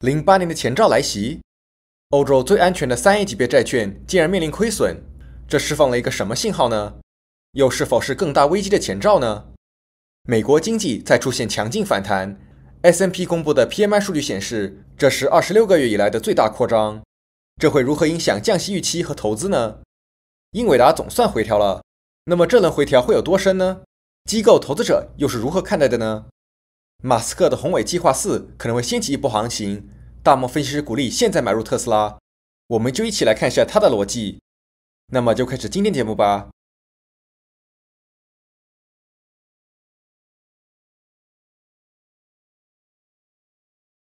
零八年的前兆来袭，欧洲最安全的三 A 级别债券竟然面临亏损，这释放了一个什么信号呢？又是否是更大危机的前兆呢？美国经济在出现强劲反弹，S&P 公布的 PMI 数据显示，这是二十六个月以来的最大扩张，这会如何影响降息预期和投资呢？英伟达总算回调了，那么这轮回调会有多深呢？机构投资者又是如何看待的呢？马斯克的宏伟计划四可能会掀起一波行情，大摩分析师鼓励现在买入特斯拉。我们就一起来看一下他的逻辑。那么，就开始今天节目吧。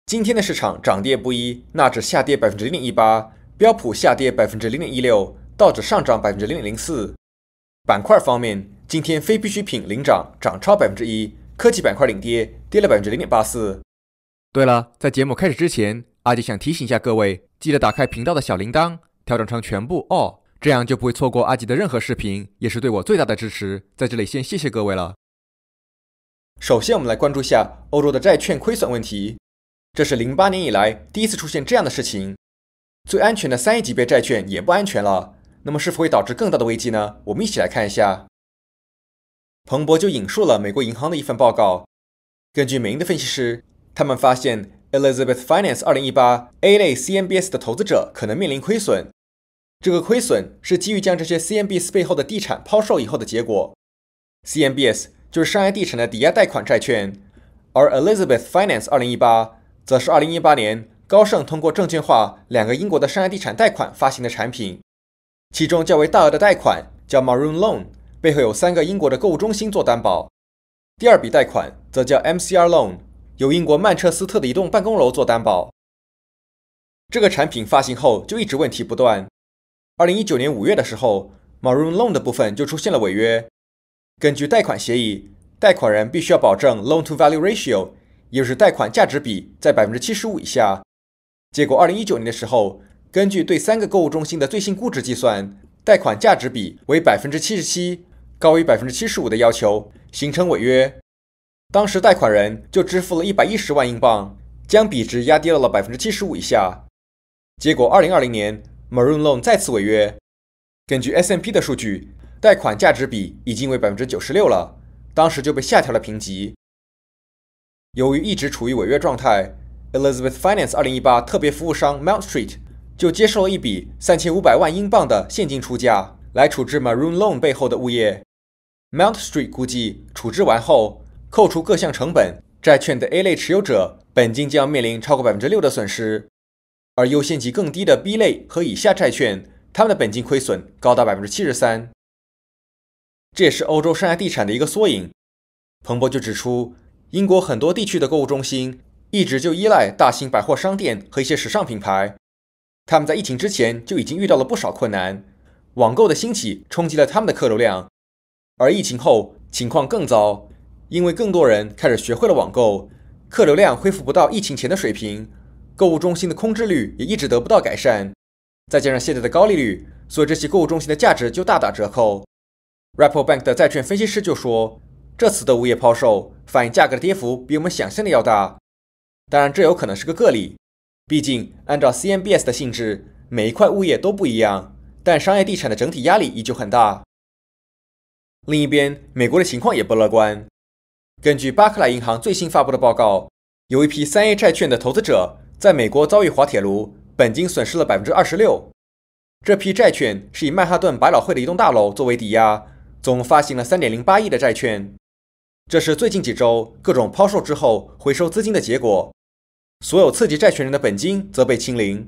今天的市场涨跌不一，纳指下跌百分之零点一八，标普下跌百分之零点一六，道指上涨百分之零点零四。板块方面，今天非必需品领涨，涨超百分之一。科技板块领跌，跌了百分之零点八四。对了，在节目开始之前，阿吉想提醒一下各位，记得打开频道的小铃铛，调整成全部哦，这样就不会错过阿吉的任何视频，也是对我最大的支持。在这里先谢谢各位了。首先，我们来关注一下欧洲的债券亏损问题，这是零八年以来第一次出现这样的事情。最安全的三 A 级别债券也不安全了，那么是否会导致更大的危机呢？我们一起来看一下。彭博就引述了美国银行的一份报告。根据美的分析师，他们发现 Elizabeth Finance 二零一八 A 类 c m b s 的投资者可能面临亏损。这个亏损是基于将这些 c m b s 背后的地产抛售以后的结果。c m b s 就是商业地产的抵押贷款债券，而 Elizabeth Finance 二零一八则是二零一八年高盛通过证券化两个英国的商业地产贷款发行的产品，其中较为大额的贷款叫 Maroon Loan。背后有三个英国的购物中心做担保，第二笔贷款则叫 MCR Loan，由英国曼彻斯特的一栋办公楼做担保。这个产品发行后就一直问题不断。二零一九年五月的时候，Maroon Loan 的部分就出现了违约。根据贷款协议，贷款人必须要保证 Loan to Value Ratio，也就是贷款价值比在百分之七十五以下。结果二零一九年的时候，根据对三个购物中心的最新估值计算，贷款价值比为百分之七十七。高于百分之七十五的要求，形成违约。当时贷款人就支付了一百一十万英镑，将比值压低到了百分之七十五以下。结果，二零二零年 Maroon Loan 再次违约。根据 S&P M 的数据，贷款价值比已经为百分之九十六了，当时就被下调了评级。由于一直处于违约状态，Elizabeth Finance 二零一八特别服务商 Mount Street 就接受了一笔三千五百万英镑的现金出价，来处置 Maroon Loan 背后的物业。Mount Street 估计处置完后，扣除各项成本，债券的 A 类持有者本金将面临超过百分之六的损失，而优先级更低的 B 类和以下债券，他们的本金亏损高达百分之七十三。这也是欧洲商业地产的一个缩影。彭博就指出，英国很多地区的购物中心一直就依赖大型百货商店和一些时尚品牌，他们在疫情之前就已经遇到了不少困难，网购的兴起冲击了他们的客流量。而疫情后情况更糟，因为更多人开始学会了网购，客流量恢复不到疫情前的水平，购物中心的空置率也一直得不到改善。再加上现在的高利率，所以这些购物中心的价值就大打折扣。r a p p l e Bank 的债券分析师就说：“这次的物业抛售反映价格的跌幅比我们想象的要大。”当然，这有可能是个个例，毕竟按照 c m b s 的性质，每一块物业都不一样。但商业地产的整体压力依旧很大。另一边，美国的情况也不乐观。根据巴克莱银行最新发布的报告，有一批三 A 债券的投资者在美国遭遇滑铁卢，本金损失了百分之二十六。这批债券是以曼哈顿百老汇的一栋大楼作为抵押，总发行了三点零八亿的债券。这是最近几周各种抛售之后回收资金的结果。所有次级债权人的本金则被清零。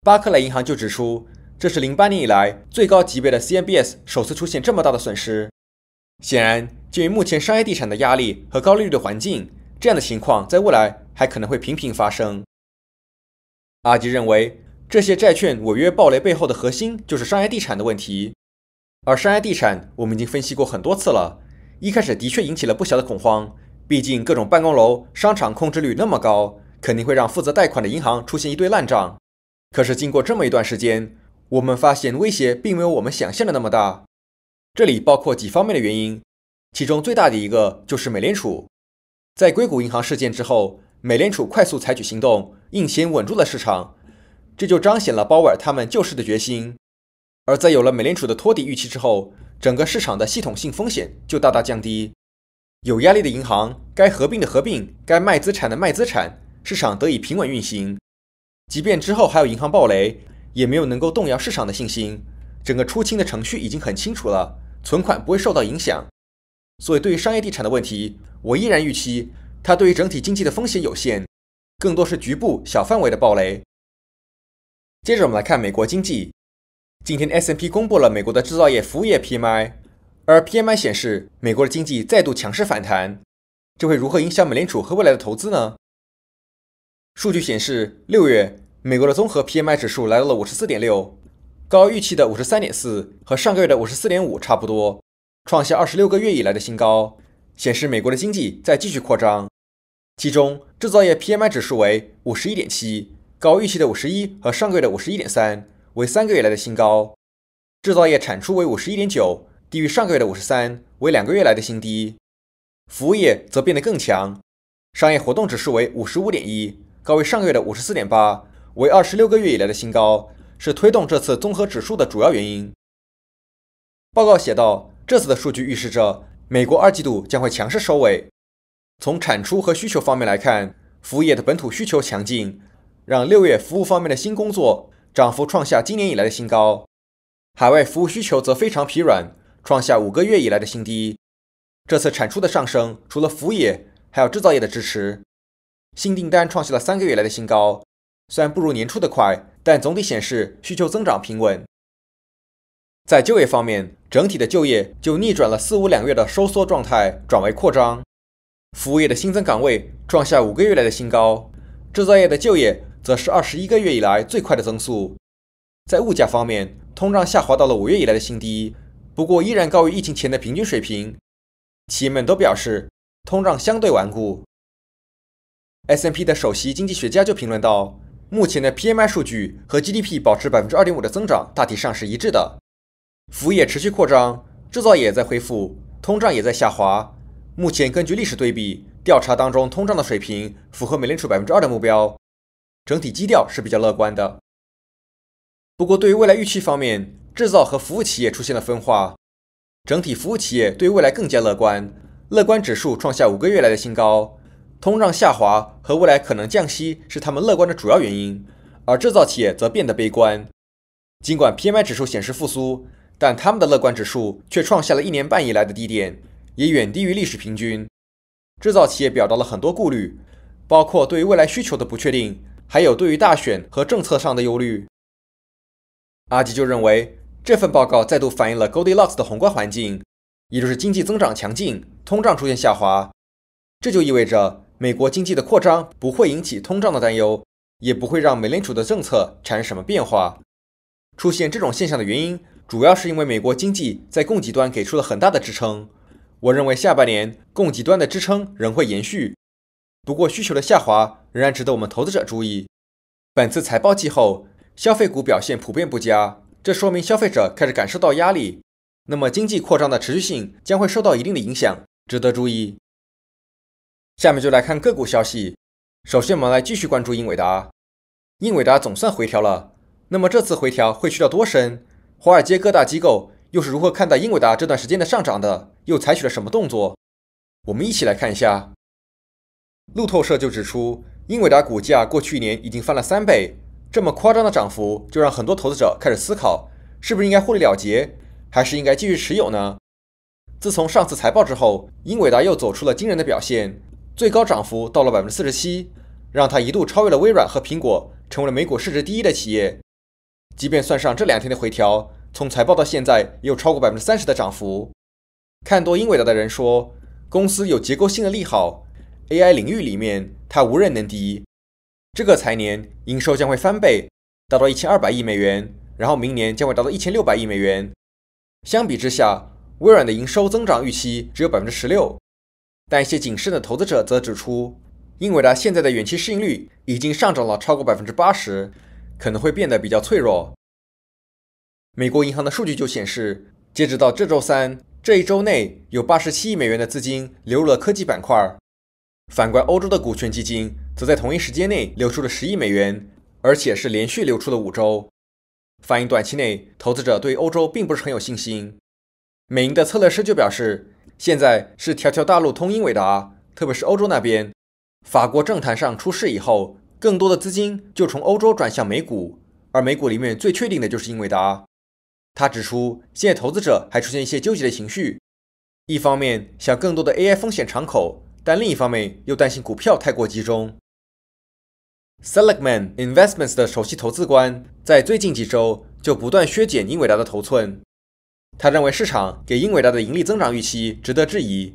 巴克莱银行就指出，这是零八年以来最高级别的 CMBS 首次出现这么大的损失。显然，鉴于目前商业地产的压力和高利率的环境，这样的情况在未来还可能会频频发生。阿吉认为，这些债券违约暴雷背后的核心就是商业地产的问题。而商业地产，我们已经分析过很多次了。一开始的确引起了不小的恐慌，毕竟各种办公楼、商场空置率那么高，肯定会让负责贷款的银行出现一堆烂账。可是经过这么一段时间，我们发现威胁并没有我们想象的那么大。这里包括几方面的原因，其中最大的一个就是美联储，在硅谷银行事件之后，美联储快速采取行动，硬先稳住了市场，这就彰显了鲍威尔他们救市的决心。而在有了美联储的托底预期之后，整个市场的系统性风险就大大降低，有压力的银行该合并的合并，该卖资产的卖资产，市场得以平稳运行。即便之后还有银行暴雷，也没有能够动摇市场的信心。整个出清的程序已经很清楚了，存款不会受到影响，所以对于商业地产的问题，我依然预期它对于整体经济的风险有限，更多是局部小范围的暴雷。接着我们来看美国经济，今天 S&P 公布了美国的制造业服务业 PMI，而 PMI 显示美国的经济再度强势反弹，这会如何影响美联储和未来的投资呢？数据显示，六月美国的综合 PMI 指数来到了五十四点六。高预期的五十三点四和上个月的五十四点五差不多，创下二十六个月以来的新高，显示美国的经济在继续扩张。其中，制造业 PMI 指数为五十一点七，高预期的五十一和上个月的五十一点三为三个月来的新高。制造业产出为五十一点九，低于上个月的五十三，为两个月来的新低。服务业则变得更强，商业活动指数为五十五点一，高于上个月的五十四点八，为二十六个月以来的新高。是推动这次综合指数的主要原因。报告写道，这次的数据预示着美国二季度将会强势收尾。从产出和需求方面来看，服务业的本土需求强劲，让六月服务方面的新工作涨幅创下今年以来的新高。海外服务需求则非常疲软，创下五个月以来的新低。这次产出的上升除了服务业，还有制造业的支持。新订单创下了三个月来的新高，虽然不如年初的快。但总体显示需求增长平稳。在就业方面，整体的就业就逆转了四五两月的收缩状态，转为扩张。服务业的新增岗位创下五个月来的新高，制造业的就业则是二十一个月以来最快的增速。在物价方面，通胀下滑到了五月以来的新低，不过依然高于疫情前的平均水平。企业们都表示通胀相对顽固。S&P 的首席经济学家就评论道。目前的 PMI 数据和 GDP 保持百分之二点五的增长，大体上是一致的。服务业持续扩张，制造业在恢复，通胀也在下滑。目前根据历史对比，调查当中通胀的水平符合美联储百分之二的目标，整体基调是比较乐观的。不过，对于未来预期方面，制造和服务企业出现了分化，整体服务企业对未来更加乐观，乐观指数创下五个月来的新高。通胀下滑和未来可能降息是他们乐观的主要原因，而制造企业则变得悲观。尽管 PMI 指数显示复苏，但他们的乐观指数却创下了一年半以来的低点，也远低于历史平均。制造企业表达了很多顾虑，包括对于未来需求的不确定，还有对于大选和政策上的忧虑。阿吉就认为，这份报告再度反映了 Goldilocks 的宏观环境，也就是经济增长强劲，通胀出现下滑，这就意味着。美国经济的扩张不会引起通胀的担忧，也不会让美联储的政策产生什么变化。出现这种现象的原因，主要是因为美国经济在供给端给出了很大的支撑。我认为下半年供给端的支撑仍会延续，不过需求的下滑仍然值得我们投资者注意。本次财报季后，消费股表现普遍不佳，这说明消费者开始感受到压力。那么经济扩张的持续性将会受到一定的影响，值得注意。下面就来看个股消息。首先，我们来继续关注英伟达。英伟达总算回调了，那么这次回调会去到多深？华尔街各大机构又是如何看待英伟达这段时间的上涨的？又采取了什么动作？我们一起来看一下。路透社就指出，英伟达股价过去一年已经翻了三倍，这么夸张的涨幅，就让很多投资者开始思考，是不是应该获利了结，还是应该继续持有呢？自从上次财报之后，英伟达又走出了惊人的表现。最高涨幅到了百分之四十七，让它一度超越了微软和苹果，成为了美股市值第一的企业。即便算上这两天的回调，从财报到现在也有超过百分之三十的涨幅。看多英伟达的人说，公司有结构性的利好，AI 领域里面它无人能敌。这个财年营收将会翻倍，达到一千二百亿美元，然后明年将会达到一千六百亿美元。相比之下，微软的营收增长预期只有百分之十六。但一些谨慎的投资者则指出，英伟达现在的远期市盈率已经上涨了超过百分之八十，可能会变得比较脆弱。美国银行的数据就显示，截止到这周三，这一周内有八十七亿美元的资金流入了科技板块，反观欧洲的股权基金，则在同一时间内流出了十亿美元，而且是连续流出的五周，反映短期内投资者对欧洲并不是很有信心。美银的策略师就表示。现在是条条大路通英伟达，特别是欧洲那边，法国政坛上出事以后，更多的资金就从欧洲转向美股，而美股里面最确定的就是英伟达。他指出，现在投资者还出现一些纠结的情绪，一方面想更多的 AI 风险敞口，但另一方面又担心股票太过集中。s e l i g m a n Investments 的首席投资官在最近几周就不断削减英伟达的头寸。他认为市场给英伟达的盈利增长预期值得质疑。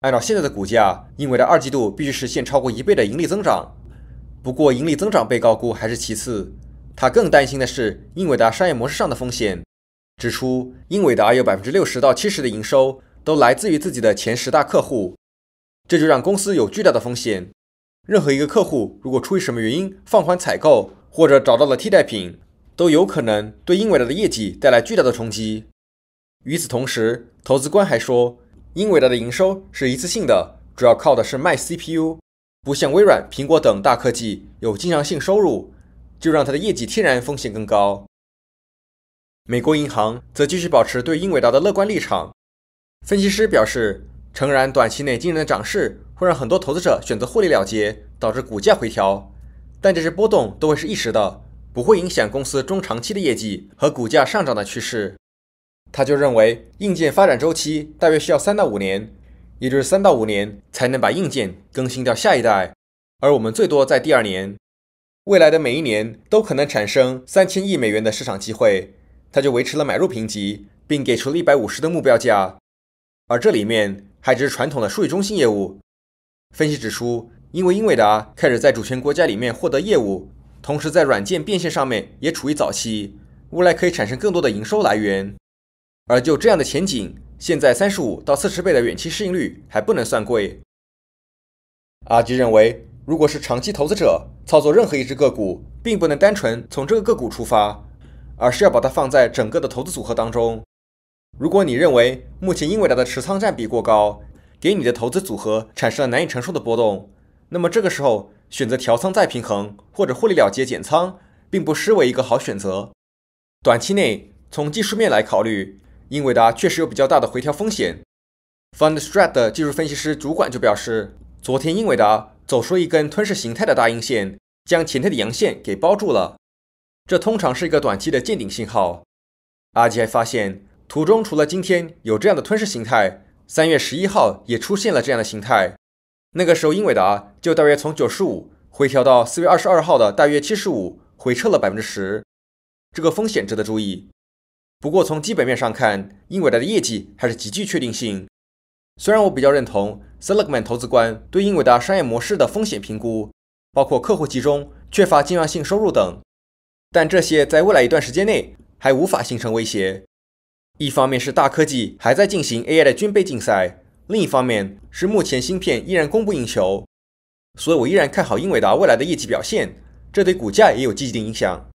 按照现在的股价，英伟达二季度必须实现超过一倍的盈利增长。不过，盈利增长被高估还是其次，他更担心的是英伟达商业模式上的风险。指出，英伟达有百分之六十到七十的营收都来自于自己的前十大客户，这就让公司有巨大的风险。任何一个客户如果出于什么原因放缓采购，或者找到了替代品，都有可能对英伟达的业绩带来巨大的冲击。与此同时，投资官还说，英伟达的营收是一次性的，主要靠的是卖 CPU，不像微软、苹果等大科技有经常性收入，就让它的业绩天然风险更高。美国银行则继续保持对英伟达的乐观立场。分析师表示，诚然，短期内惊人的涨势会让很多投资者选择获利了结，导致股价回调，但这些波动都会是一时的，不会影响公司中长期的业绩和股价上涨的趋势。他就认为，硬件发展周期大约需要三到五年，也就是三到五年才能把硬件更新掉下一代，而我们最多在第二年。未来的每一年都可能产生三千亿美元的市场机会。他就维持了买入评级，并给出了一百五十的目标价。而这里面还只是传统的数据中心业务。分析指出，因为英伟达开始在主权国家里面获得业务，同时在软件变现上面也处于早期，未来可以产生更多的营收来源。而就这样的前景，现在三十五到四十倍的远期市盈率还不能算贵。阿基认为，如果是长期投资者操作任何一只个股，并不能单纯从这个个股出发，而是要把它放在整个的投资组合当中。如果你认为目前英伟达的持仓占比过高，给你的投资组合产生了难以承受的波动，那么这个时候选择调仓再平衡或者获利了结减仓，并不失为一个好选择。短期内，从技术面来考虑。英伟达确实有比较大的回调风险。Fundstrat 的技术分析师主管就表示，昨天英伟达走出了一根吞噬形态的大阴线，将前天的阳线给包住了。这通常是一个短期的见顶信号。阿吉还发现，图中除了今天有这样的吞噬形态，三月十一号也出现了这样的形态。那个时候英伟达就大约从九十五回调到四月二十二号的大约七十五，回撤了百分之十。这个风险值得注意。不过，从基本面上看，英伟达的业绩还是极具确定性。虽然我比较认同 Seligman 投资官对英伟达商业模式的风险评估，包括客户集中、缺乏经常性收入等，但这些在未来一段时间内还无法形成威胁。一方面是大科技还在进行 AI 的军备竞赛，另一方面是目前芯片依然供不应求。所以，我依然看好英伟达未来的业绩表现，这对股价也有积极的影响。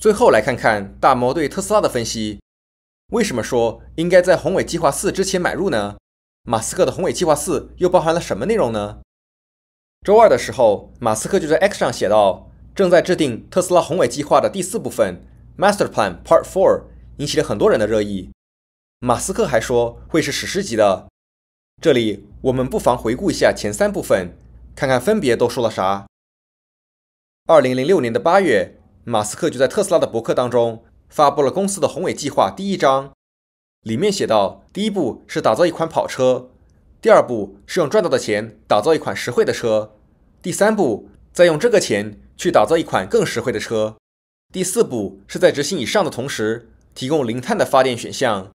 最后来看看大摩对特斯拉的分析，为什么说应该在宏伟计划四之前买入呢？马斯克的宏伟计划四又包含了什么内容呢？周二的时候，马斯克就在 X 上写道：“正在制定特斯拉宏伟计划的第四部分 （Master Plan Part Four）”，引起了很多人的热议。马斯克还说会是史诗级的。这里我们不妨回顾一下前三部分，看看分别都说了啥。二零零六年的八月。马斯克就在特斯拉的博客当中发布了公司的宏伟计划。第一章里面写道：第一步是打造一款跑车；第二步是用赚到的钱打造一款实惠的车；第三步再用这个钱去打造一款更实惠的车；第四步是在执行以上的同时提供零碳的发电选项。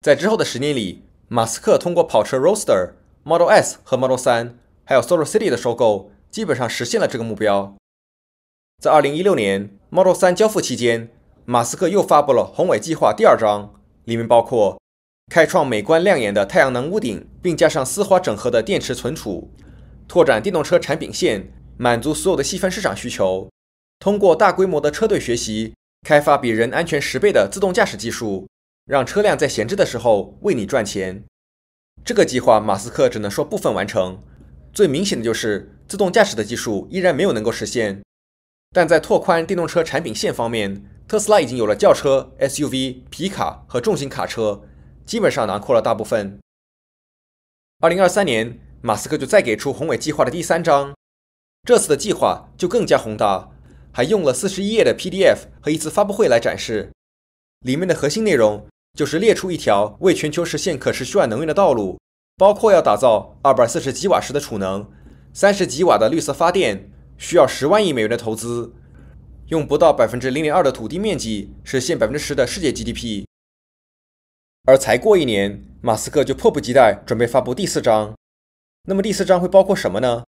在之后的十年里，马斯克通过跑车 r o a s t e r Model S 和 Model 3，还有 Solar City 的收购，基本上实现了这个目标。在二零一六年 Model 三交付期间，马斯克又发布了宏伟计划第二章，里面包括开创美观亮眼的太阳能屋顶，并加上丝滑整合的电池存储，拓展电动车产品线，满足所有的细分市场需求，通过大规模的车队学习，开发比人安全十倍的自动驾驶技术，让车辆在闲置的时候为你赚钱。这个计划马斯克只能说部分完成，最明显的就是自动驾驶的技术依然没有能够实现。但在拓宽电动车产品线方面，特斯拉已经有了轿车、SUV、皮卡和重型卡车，基本上囊括了大部分。二零二三年，马斯克就再给出宏伟计划的第三章，这次的计划就更加宏大，还用了四十一页的 PDF 和一次发布会来展示。里面的核心内容就是列出一条为全球实现可持续能源的道路，包括要打造二百四十几瓦时的储能、三十几瓦的绿色发电。需要十万亿美元的投资，用不到百分之零点二的土地面积实现百分之十的世界 GDP。而才过一年，马斯克就迫不及待准备发布第四章。那么第四章会包括什么呢？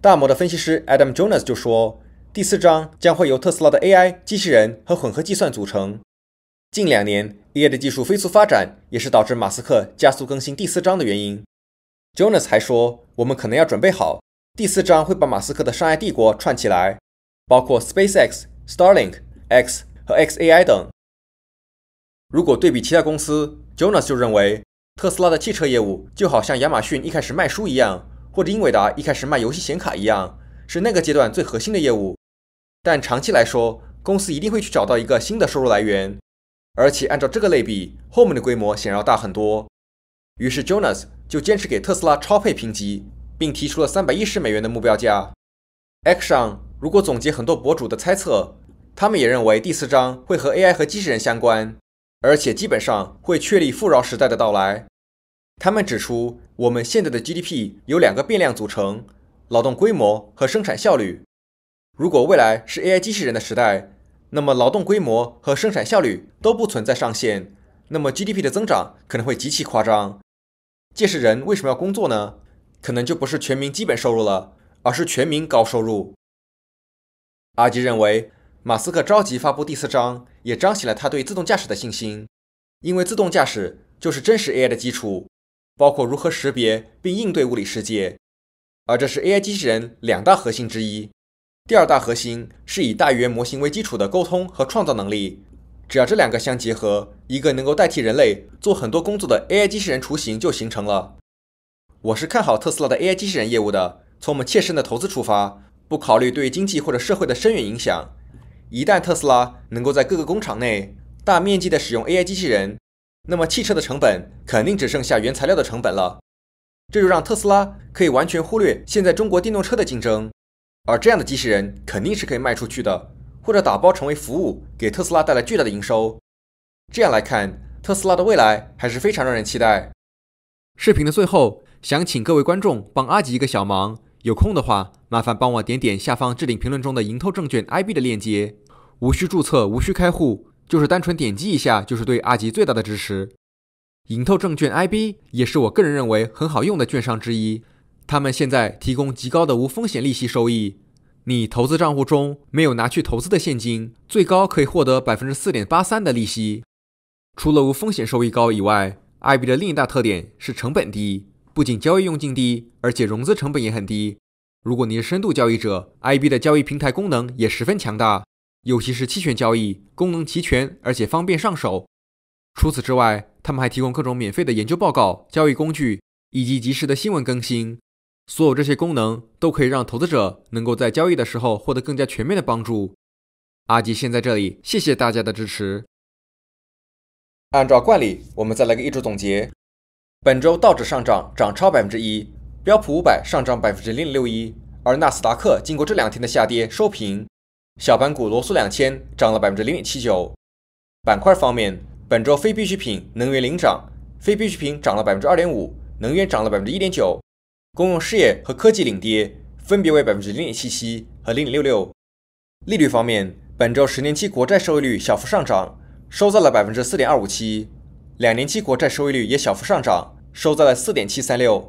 大摩的分析师 Adam Jonas 就说，第四章将会由特斯拉的 AI 机器人和混合计算组成。近两年 AI 的技术飞速发展，也是导致马斯克加速更新第四章的原因。Jonas 还说，我们可能要准备好。第四章会把马斯克的商业帝国串起来，包括 SpaceX、Starlink、X 和 XAI 等。如果对比其他公司，Jonas 就认为特斯拉的汽车业务就好像亚马逊一开始卖书一样，或者英伟达一开始卖游戏显卡一样，是那个阶段最核心的业务。但长期来说，公司一定会去找到一个新的收入来源。而且按照这个类比，Home 的规模显然要大很多。于是 Jonas 就坚持给特斯拉超配评级。并提出了三百一十美元的目标价。Action，如果总结很多博主的猜测，他们也认为第四章会和 AI 和机器人相关，而且基本上会确立富饶时代的到来。他们指出，我们现在的 GDP 由两个变量组成：劳动规模和生产效率。如果未来是 AI 机器人的时代，那么劳动规模和生产效率都不存在上限，那么 GDP 的增长可能会极其夸张。届时，人为什么要工作呢？可能就不是全民基本收入了，而是全民高收入。阿基认为，马斯克着急发布第四章，也彰显了他对自动驾驶的信心，因为自动驾驶就是真实 AI 的基础，包括如何识别并应对物理世界，而这是 AI 机器人两大核心之一。第二大核心是以大语言模型为基础的沟通和创造能力。只要这两个相结合，一个能够代替人类做很多工作的 AI 机器人雏形就形成了。我是看好特斯拉的 AI 机器人业务的。从我们切身的投资出发，不考虑对经济或者社会的深远影响。一旦特斯拉能够在各个工厂内大面积的使用 AI 机器人，那么汽车的成本肯定只剩下原材料的成本了。这就让特斯拉可以完全忽略现在中国电动车的竞争。而这样的机器人肯定是可以卖出去的，或者打包成为服务，给特斯拉带来巨大的营收。这样来看，特斯拉的未来还是非常让人期待。视频的最后。想请各位观众帮阿吉一个小忙，有空的话麻烦帮我点点下方置顶评论中的盈透证券 IB 的链接，无需注册，无需开户，就是单纯点击一下，就是对阿吉最大的支持。盈透证券 IB 也是我个人认为很好用的券商之一，他们现在提供极高的无风险利息收益，你投资账户中没有拿去投资的现金，最高可以获得百分之四点八三的利息。除了无风险收益高以外，IB 的另一大特点是成本低。不仅交易佣金低，而且融资成本也很低。如果你是深度交易者，IB 的交易平台功能也十分强大，尤其是期权交易，功能齐全而且方便上手。除此之外，他们还提供各种免费的研究报告、交易工具以及及时的新闻更新。所有这些功能都可以让投资者能够在交易的时候获得更加全面的帮助。阿吉现在这里，谢谢大家的支持。按照惯例，我们再来个一周总结。本周道指上涨，涨超百分之一，标普五百上涨百分之零点六一，而纳斯达克经过这两天的下跌收平。小盘股罗素两千涨了百分之零点七九。板块方面，本周非必需品能源领涨，非必需品涨了百分之二点五，能源涨了百分之一点九。公用事业和科技领跌，分别为百分之零点七七和零点六六。利率方面，本周十年期国债收益率小幅上涨，收在了百分之四点二五七，两年期国债收益率也小幅上涨。收在了四点七三六。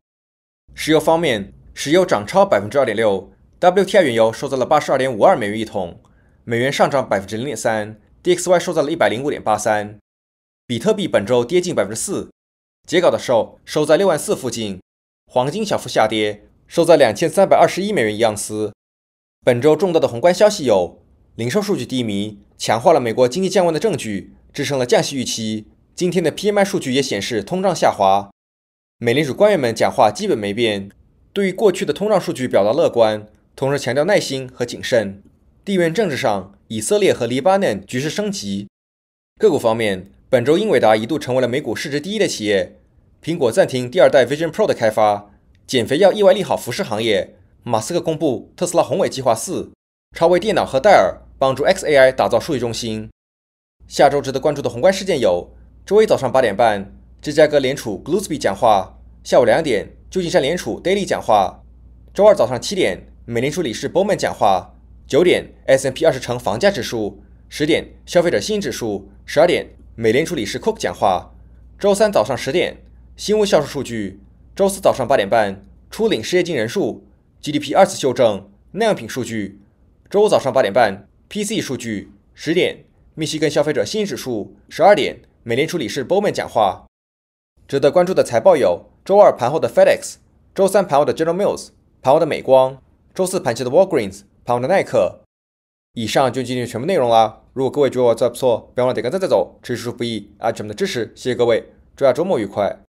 石油方面，石油涨超百分之二点六，WTI 原油收在了八十二点五二美元一桶，美元上涨百分之零点三，DXY 收在了一百零五点八三。比特币本周跌近百分之四，截稿的时候收在六万四附近。黄金小幅下跌，收在两千三百二十一美元一盎司。本周重大的宏观消息有：零售数据低迷，强化了美国经济降温的证据，支撑了降息预期。今天的 PMI 数据也显示通胀下滑。美联储官员们讲话基本没变，对于过去的通胀数据表达乐观，同时强调耐心和谨慎。地缘政治上，以色列和黎巴嫩局势升级。个股方面，本周英伟达一度成为了美股市值第一的企业。苹果暂停第二代 Vision Pro 的开发。减肥药意外利好服饰行业。马斯克公布特斯拉宏伟计划四。超威电脑和戴尔帮助 XAI 打造数据中心。下周值得关注的宏观事件有：周一早上八点半。芝加哥联储 Gloosby 讲话，下午两点，旧金山联储 Daily 讲话，周二早上七点，美联储理事 b o m a n 讲话，九点 S P 二十城房价指数，十点消费者信心指数，十二点美联储理事 c o o k 讲话，周三早上十点新屋销售数据，周四早上八点半初领失业金人数，G D P 二次修正耐用品数据，周五早上八点半 P C 数据，十点密西根消费者信心指数，十二点美联储理事 b o m a n 讲话。值得关注的财报有：周二盘后的 FedEx，周三盘后的 General Mills，盘后的美光，周四盘前的 Walgreens，盘后的耐克。以上就今天的全部内容啦。如果各位觉得我做的不错，别忘了点个赞再走。持续不易，爱全们的支持，谢谢各位。祝大家周末愉快！